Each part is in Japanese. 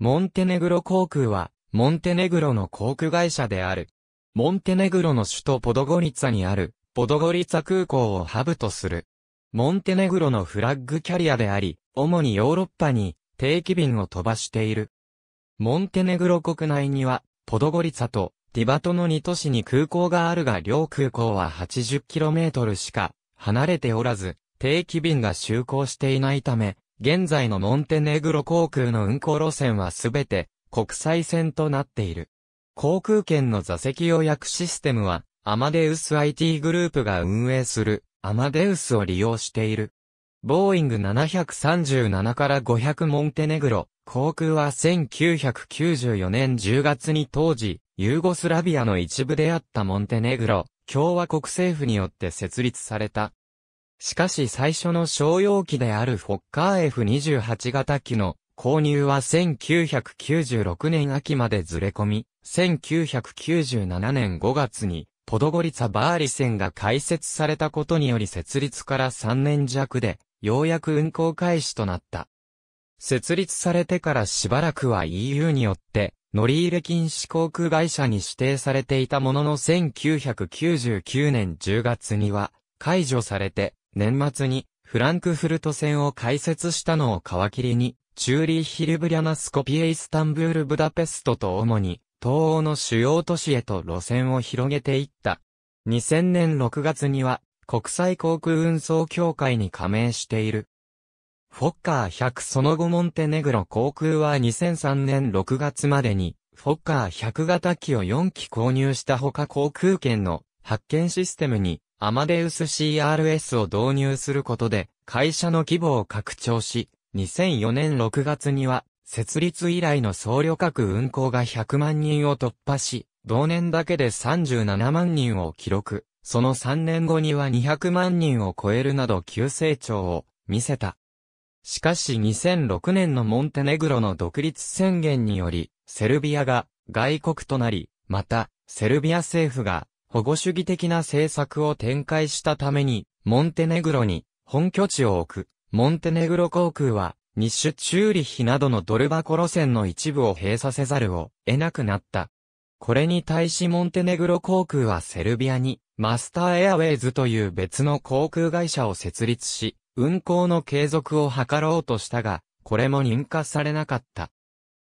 モンテネグロ航空は、モンテネグロの航空会社である。モンテネグロの首都ポドゴリツァにある、ポドゴリツァ空港をハブとする。モンテネグロのフラッグキャリアであり、主にヨーロッパに定期便を飛ばしている。モンテネグロ国内には、ポドゴリツァとディバトの2都市に空港があるが両空港は 80km しか離れておらず、定期便が就航していないため、現在のモンテネグロ航空の運航路線はすべて国際線となっている。航空券の座席予約システムは、アマデウス IT グループが運営する、アマデウスを利用している。ボーイング737から500モンテネグロ、航空は1994年10月に当時、ユーゴスラビアの一部であったモンテネグロ、共和国政府によって設立されたしかし最初の商用機であるフォッカー F28 型機の購入は1996年秋までずれ込み、1997年5月にポドゴリツァ・バーリ線が開設されたことにより設立から3年弱で、ようやく運行開始となった。設立されてからしばらくは EU によって、乗り入れ禁止航空会社に指定されていたものの1999年10月には、解除されて、年末にフランクフルト戦を開設したのを皮切りに、チューリーヒルブリャナスコピエイスタンブールブダペストと主に、東欧の主要都市へと路線を広げていった。2000年6月には、国際航空運送協会に加盟している。フォッカー100その後モンテネグロ航空は2003年6月までに、フォッカー100型機を4機購入した他航空券の発券システムにアマデウス CRS を導入することで、会社の規模を拡張し、2004年6月には、設立以来の総旅客運行が100万人を突破し、同年だけで37万人を記録。その3年後には200万人を超えるなど急成長を見せた。しかし2006年のモンテネグロの独立宣言により、セルビアが外国となり、また、セルビア政府が保護主義的な政策を展開したために、モンテネグロに本拠地を置く、モンテネグロ航空は、日ッチューリッヒなどのドル箱路線の一部を閉鎖せざるを得なくなった。これに対しモンテネグロ航空はセルビアに、マスターエアウェイズという別の航空会社を設立し、運航の継続を図ろうとしたが、これも認可されなかった。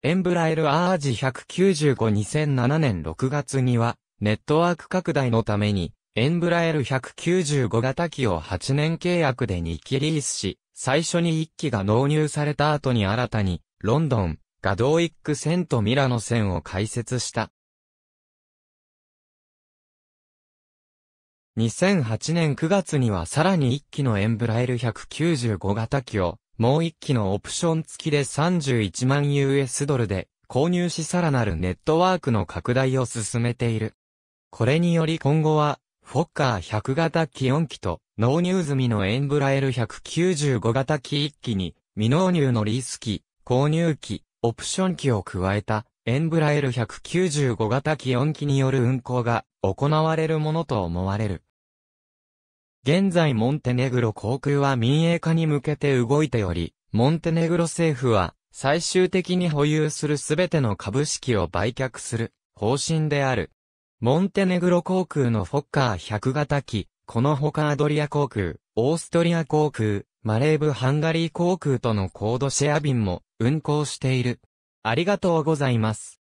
エンブラエル・アージ195 2007年6月には、ネットワーク拡大のために、エンブラエル195型機を8年契約で2機リースし、最初に1機が納入された後に新たに、ロンドン、ガドーイック線とミラノ線を開設した。2008年9月にはさらに1機のエンブラエル195型機を、もう1機のオプション付きで31万 US ドルで購入しさらなるネットワークの拡大を進めている。これにより今後は、フォッカー100型機4機と、納入済みのエンブラエル195型機1機に、未納入のリース機、購入機、オプション機を加えた、エンブラエル195型機4機による運行が行われるものと思われる。現在モンテネグロ航空は民営化に向けて動いており、モンテネグロ政府は最終的に保有するすべての株式を売却する方針である。モンテネグロ航空のフォッカー100型機、このほかアドリア航空、オーストリア航空、マレーブ・ハンガリー航空とのコードシェア便も運航している。ありがとうございます。